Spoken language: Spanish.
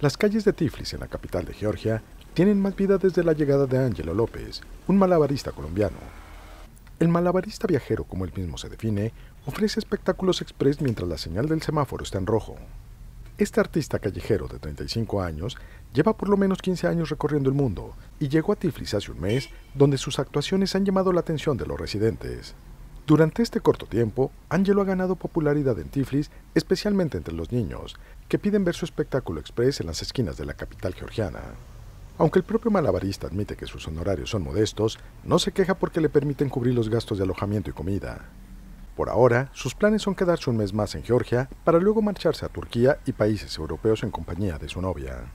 Las calles de Tiflis, en la capital de Georgia, tienen más vida desde la llegada de Ángelo López, un malabarista colombiano. El malabarista viajero, como él mismo se define, ofrece espectáculos express mientras la señal del semáforo está en rojo. Este artista callejero de 35 años lleva por lo menos 15 años recorriendo el mundo y llegó a Tiflis hace un mes, donde sus actuaciones han llamado la atención de los residentes. Durante este corto tiempo, Angelo ha ganado popularidad en Tiflis, especialmente entre los niños, que piden ver su espectáculo express en las esquinas de la capital georgiana. Aunque el propio malabarista admite que sus honorarios son modestos, no se queja porque le permiten cubrir los gastos de alojamiento y comida. Por ahora, sus planes son quedarse un mes más en Georgia para luego marcharse a Turquía y países europeos en compañía de su novia.